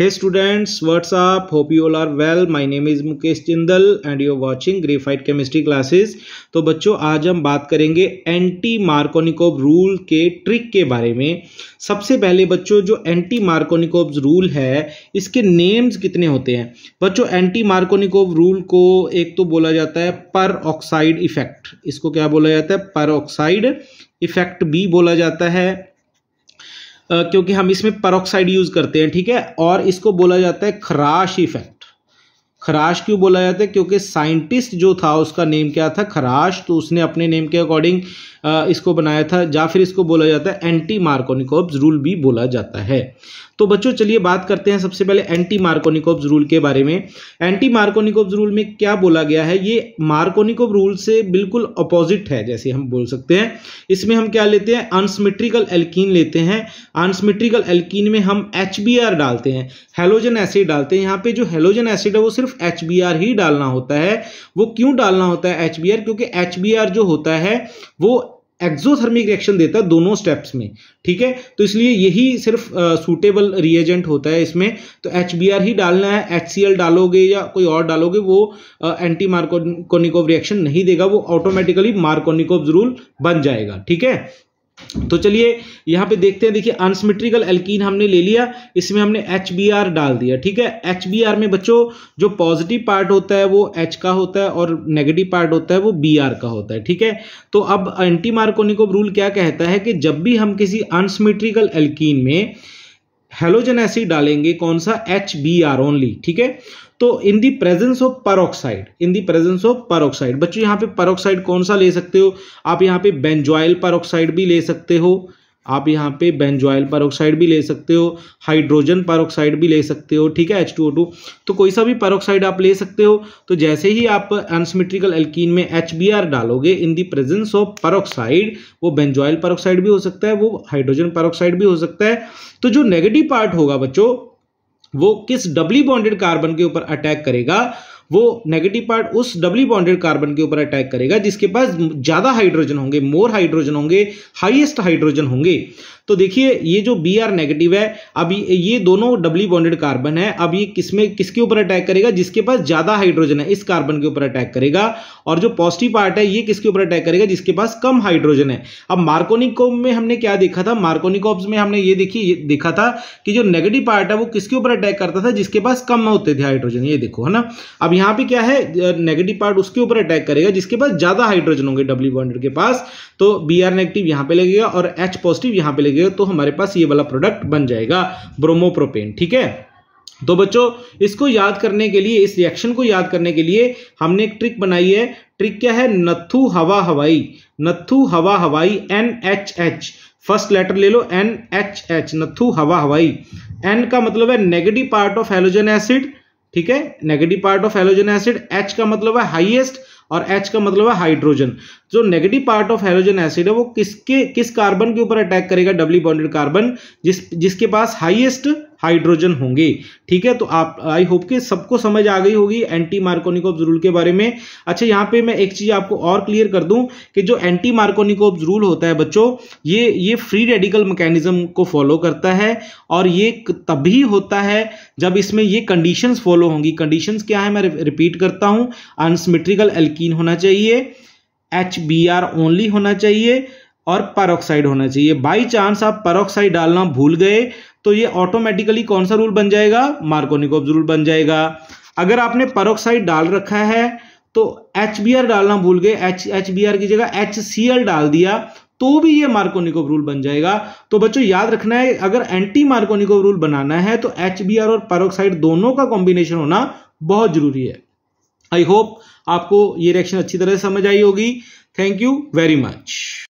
Hey students, what's up? Hope you all are well. My name is Mukesh Jindal and you're watching Graphite chemistry classes. तो बच्चों आज हम बात करेंगे anti Markovnikov rule के trick के बारे में सबसे पहले बच्चों जो एंटी मार्कोनिकोब रूल है इसके नेम्स कितने होते हैं बच्चों एंटी मार्कोनिकोव रूल को एक तो बोला जाता है पर ऑक्साइड इफेक्ट इसको क्या बोला जाता है पर ऑक्साइड इफेक्ट भी बोला जाता है क्योंकि हम इसमें परोक्साइड यूज़ करते हैं ठीक है और इसको बोला जाता है खराश इफेक्ट खराश क्यों बोला जाता है क्योंकि साइंटिस्ट जो था उसका नेम क्या था खराश तो उसने अपने नेम के अकॉर्डिंग इसको बनाया था या फिर इसको बोला जाता है एंटी मार्कोनिकोब्स रूल भी बोला जाता है तो बच्चों चलिए बात करते हैं सबसे पहले एंटी मार्कोनिकोब्स रूल के बारे में एंटी मार्कोनिकोब्स रूल में क्या बोला गया है ये मार्कोनिकोब रूल से बिल्कुल अपोजिट है जैसे हम बोल सकते हैं इसमें हम क्या लेते हैं अनसमिट्रिकल एल्कीन लेते हैं अनसमिट्रिकल एल्कीन में हम एच डालते हैं हेलोजन एसिड डालते हैं यहाँ पे जो हेलोजन एसिड है वो सिर्फ एच ही डालना होता है वो क्यों डालना होता है एच क्योंकि एच जो होता है वो एक्जोथर्मिक रिएक्शन देता है दोनों स्टेप्स में ठीक है तो इसलिए यही सिर्फ सूटेबल रिएजेंट होता है इसमें तो एच ही डालना है एच डालोगे या कोई और डालोगे वो एंटी मार्कोनिकोव रिएक्शन नहीं देगा वो ऑटोमेटिकली मार्कोनिकोव रूल बन जाएगा ठीक है तो चलिए यहाँ पे देखते हैं देखिए अनसिमेट्रिकल एल्कीन हमने ले लिया इसमें हमने एच डाल दिया ठीक है एच में बच्चों जो पॉजिटिव पार्ट होता है वो एच का होता है और नेगेटिव पार्ट होता है वो बी का होता है ठीक है तो अब एंटी मार्कोनिकोव रूल क्या कहता है कि जब भी हम किसी अनसिमेट्रिकल एल्कीन में हेलोजन एसिड डालेंगे कौन सा एच बी आर ओनली ठीक है तो in the presence of peroxide in the presence of peroxide बच्चों यहाँ पे परोक्साइड कौन सा ले सकते हो आप यहाँ पे बेंजॉयल परोक्साइड भी ले सकते हो आप यहाँ पे बेंजॉयल परोक्साइड भी ले सकते हो हाइड्रोजन परोक्साइड भी ले सकते हो ठीक है एच टू ओ टू तो कोई सा भी परोक्साइड आप ले सकते हो तो जैसे ही आप अनसिमेट्रिकल एल्कीन में एच बी आर डालोगे in the presence of peroxide वो बेंजॉयल परोक्साइड भी हो सकता है वो हाइड्रोजन परोक्साइड भी हो सकता है तो जो नेगेटिव पार्ट होगा बच्चों वो किस डबली बॉन्डेड कार्बन के ऊपर अटैक करेगा वो नेगेटिव पार्ट उस डबली बॉन्डेड कार्बन के ऊपर अटैक करेगा जिसके पास ज्यादा हाइड्रोजन होंगे मोर हाइड्रोजन होंगे हाईएस्ट हाइड्रोजन होंगे तो देखिए ये जो बी आर नेगेटिव है अब ये दोनों डबली बॉन्डेड कार्बन है अब ये किसमें किसके ऊपर अटैक करेगा जिसके पास ज्यादा हाइड्रोजन है इस कार्बन के ऊपर अटैक करेगा और जो पॉजिटिव पार्ट है ये किसके ऊपर अटैक करेगा जिसके पास कम हाइड्रोजन है अब मार्कोनिकोम में हमने क्या देखा था मार्कोनिकोव में हमने ये देखी देखा था कि जो नेगेटिव पार्ट है वो किसके ऊपर अटैक करता था जिसके पास कम होते थे हाइड्रोजन ये देखो है ना अब यहाँ पे क्या है नेगेटिव पार्ट उसके ऊपर अटैक करेगा जिसके पास ज्यादा हाइड्रोजन होंगे डब्ल्यू बॉन्डेड के पास तो बी आर नेगेटिव यहाँ पे लगेगा और एच पॉजिटिव यहाँ पे लगेगा करेंगे तो हमारे पास ये वाला प्रोडक्ट बन जाएगा ब्रोमोप्रोपेन ठीक है तो बच्चों इसको याद करने के लिए इस रिएक्शन को याद करने के लिए हमने एक ट्रिक बनाई है ट्रिक क्या है नथु हवा हवाई नथु हवा हवाई N H H first letter ले लो एन एच एच नथु हवा हवाई एन का मतलब है negative part of halogen acid ठीक है negative part of halogen acid H का मतलब है हाइएस्ट और एच का मतलब है हाइड्रोजन जो negative part of hydrogen acid है वो किसके किस कार्बन के ऊपर अटैक करेगा डबली बॉन्डेड कार्बन जिस जिसके पास हाईएस्ट हाइड्रोजन होंगे ठीक है तो आप आई होप के सबको समझ आ गई होगी एंटी मार्कोनिकोब्स रूल के बारे में अच्छा यहाँ पे मैं एक चीज आपको और क्लियर कर दूं कि जो एंटी मार्कोनिकोब्स रूल होता है बच्चों ये ये फ्री रेडिकल मैकेनिज्म को फॉलो करता है और ये तभी होता है जब इसमें ये कंडीशंस फॉलो होंगी कंडीशंस क्या है मैं रिपीट करता हूं अनसिमेट्रिकल एल्कीन होना चाहिए एच बी आर ओनली होना चाहिए और परऑक्साइड होना चाहिए बाई चांस आप परऑक्साइड डालना भूल गए तो ये ऑटोमेटिकली कौन सा रूल बन जाएगा मार्कोनिकोब रूल बन जाएगा अगर आपने परऑक्साइड डाल रखा है तो एच बी आर डालना भूल गए एच एच बी आर की जगह एच सी एल डाल दिया तो भी ये मार्कोनिकोब रूल बन जाएगा तो बच्चों याद रखना है अगर एंटी मार्कोनिकोब रूल बनाना है तो एच बी आर और परऑक्साइड दोनों का कॉम्बिनेशन होना बहुत जरूरी है आई होप आपको ये रिएक्शन अच्छी तरह से समझ आई होगी थैंक यू वेरी मच